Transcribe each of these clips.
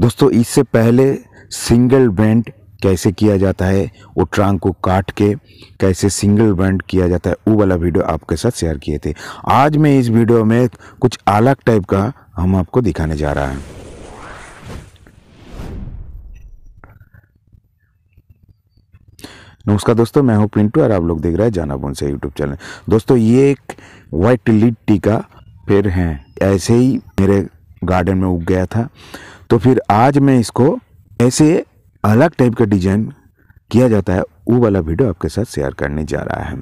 दोस्तों इससे पहले सिंगल बैंड कैसे किया जाता है वो ट्रांक को काट के कैसे सिंगल बैंड किया जाता है वो वाला वीडियो आपके साथ शेयर किए थे आज मैं इस वीडियो में कुछ अलग टाइप का हम आपको दिखाने जा रहा है नमस्कार दोस्तों मैं हूं पिंटू और आप लोग देख रहे हैं जाना बोन से यूट्यूब चैनल दोस्तों ये एक वाइट लिट्टी का पेड़ है ऐसे ही मेरे गार्डन में उग गया था तो फिर आज मैं इसको ऐसे अलग टाइप का डिजाइन किया जाता है वो वाला वीडियो आपके साथ शेयर करने जा रहा है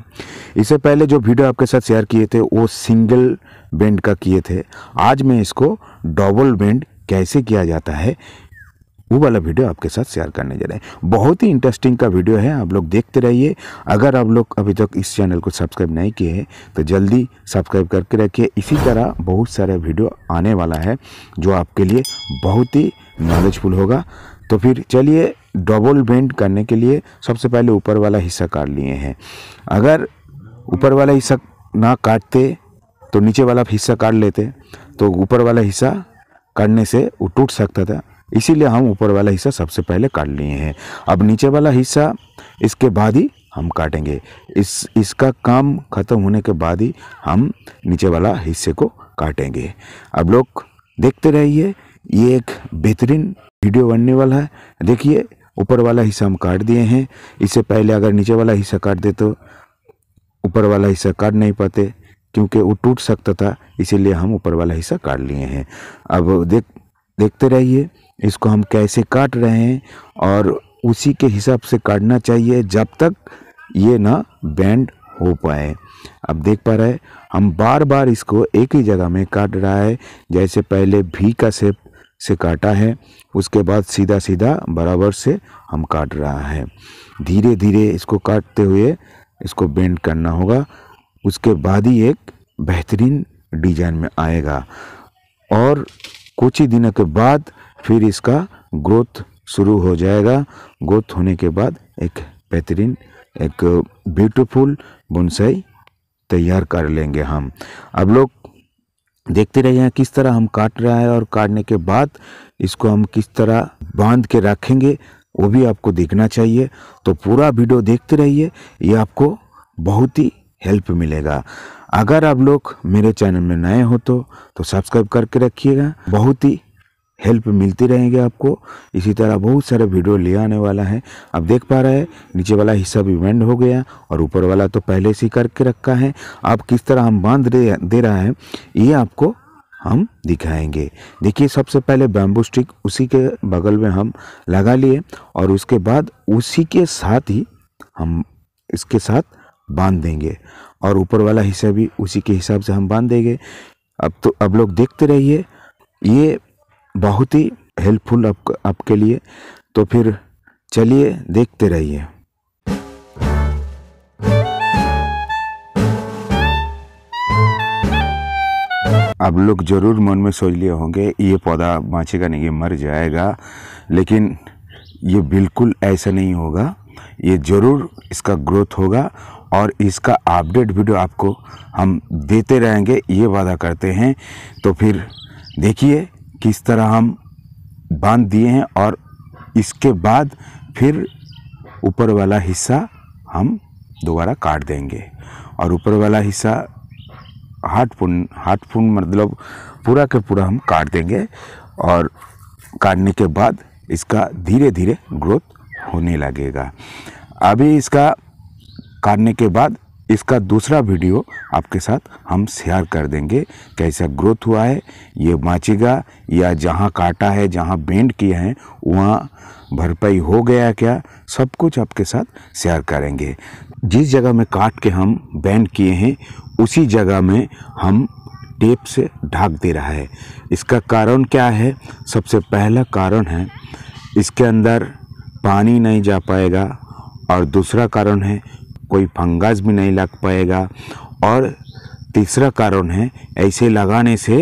इससे पहले जो वीडियो आपके साथ शेयर किए थे वो सिंगल बेंड का किए थे आज मैं इसको डबल बेंड कैसे किया जाता है वो वाला वीडियो आपके साथ शेयर करने जा रहे हैं बहुत ही इंटरेस्टिंग का वीडियो है आप लोग देखते रहिए अगर आप लोग अभी तक इस चैनल को सब्सक्राइब नहीं किए हैं तो जल्दी सब्सक्राइब करके रखिए इसी तरह बहुत सारे वीडियो आने वाला है जो आपके लिए बहुत ही नॉलेजफुल होगा तो फिर चलिए डबल बेंड करने के लिए सबसे पहले ऊपर वाला हिस्सा काट लिए हैं अगर ऊपर वाला हिस्सा ना काटते तो नीचे वाला हिस्सा काट लेते तो ऊपर वाला हिस्सा काटने से वो टूट सकता था इसीलिए हम ऊपर वाला हिस्सा सबसे पहले काट लिए हैं अब नीचे वाला हिस्सा इसके बाद ही हम काटेंगे इस इसका काम ख़त्म होने के बाद ही हम नीचे वाला हिस्से को काटेंगे अब लोग देखते रहिए ये एक बेहतरीन वीडियो बनने वाला है देखिए ऊपर वाला हिस्सा हम काट दिए हैं इससे पहले अगर नीचे वाला हिस्सा काट दे तो ऊपर वाला हिस्सा काट नहीं पाते क्योंकि वो टूट सकता था इसीलिए हम ऊपर वाला हिस्सा काट लिए हैं अब देख देखते रहिए इसको हम कैसे काट रहे हैं और उसी के हिसाब से काटना चाहिए जब तक ये ना बैंड हो पाए अब देख पा रहे हम बार बार इसको एक ही जगह में काट रहा है जैसे पहले भी का सेप से काटा है उसके बाद सीधा सीधा बराबर से हम काट रहा है धीरे धीरे इसको काटते हुए इसको बेंड करना होगा उसके बाद ही एक बेहतरीन डिजाइन में आएगा और कुछ ही दिनों के बाद फिर इसका ग्रोथ शुरू हो जाएगा ग्रोथ होने के बाद एक बेहतरीन एक ब्यूटीफुल बुनसाई तैयार कर लेंगे हम अब लोग देखते रहे हैं किस तरह हम काट रहे हैं और काटने के बाद इसको हम किस तरह बांध के रखेंगे वो भी आपको देखना चाहिए तो पूरा वीडियो देखते रहिए ये आपको बहुत ही हेल्प मिलेगा अगर आप लोग मेरे चैनल में नए हो तो, तो सब्सक्राइब करके रखिएगा बहुत ही हेल्प मिलती रहेंगे आपको इसी तरह बहुत सारे वीडियो ले आने वाला है आप देख पा रहे हैं नीचे वाला हिस्सा भी वेंड हो गया और ऊपर वाला तो पहले से ही करके रखा है आप किस तरह हम बांध दे, दे रहा है ये आपको हम दिखाएंगे देखिए सबसे पहले बैम्बू स्टिक उसी के बगल में हम लगा लिए और उसके बाद उसी के साथ ही हम इसके साथ बांध देंगे और ऊपर वाला हिस्सा भी उसी के हिसाब से हम बांध देंगे अब तो अब लोग देखते रहिए ये बहुत ही हेल्पफुल आप, आपके लिए तो फिर चलिए देखते रहिए आप लोग ज़रूर मन में सोच लिए होंगे ये पौधा बाँचेगा नहीं ये मर जाएगा लेकिन ये बिल्कुल ऐसा नहीं होगा ये ज़रूर इसका ग्रोथ होगा और इसका अपडेट वीडियो आपको हम देते रहेंगे ये वादा करते हैं तो फिर देखिए किस तरह हम बांध दिए हैं और इसके बाद फिर ऊपर वाला हिस्सा हम दोबारा काट देंगे और ऊपर वाला हिस्सा हाट पुन हाट पुन मतलब पूरा के पूरा हम काट देंगे और काटने के बाद इसका धीरे धीरे ग्रोथ होने लगेगा अभी इसका काटने के बाद इसका दूसरा वीडियो आपके साथ हम शेयर कर देंगे कैसा ग्रोथ हुआ है ये माचिगा या जहाँ काटा है जहाँ बेंड किए हैं वहाँ भरपाई हो गया क्या सब कुछ आपके साथ शेयर करेंगे जिस जगह में काट के हम बैंड किए हैं उसी जगह में हम टेप से ढाक दे रहा है इसका कारण क्या है सबसे पहला कारण है इसके अंदर पानी नहीं जा पाएगा और दूसरा कारण है कोई फंगस भी नहीं लग पाएगा और तीसरा कारण है ऐसे लगाने से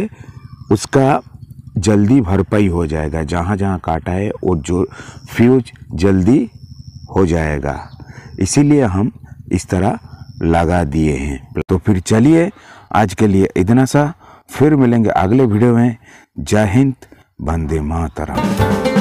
उसका जल्दी भरपाई हो जाएगा जहाँ जहाँ काटा है वो जो फ्यूज जल्दी हो जाएगा इसीलिए हम इस तरह लगा दिए हैं तो फिर चलिए आज के लिए इतना सा फिर मिलेंगे अगले वीडियो में जय हिंद वंदे मातरम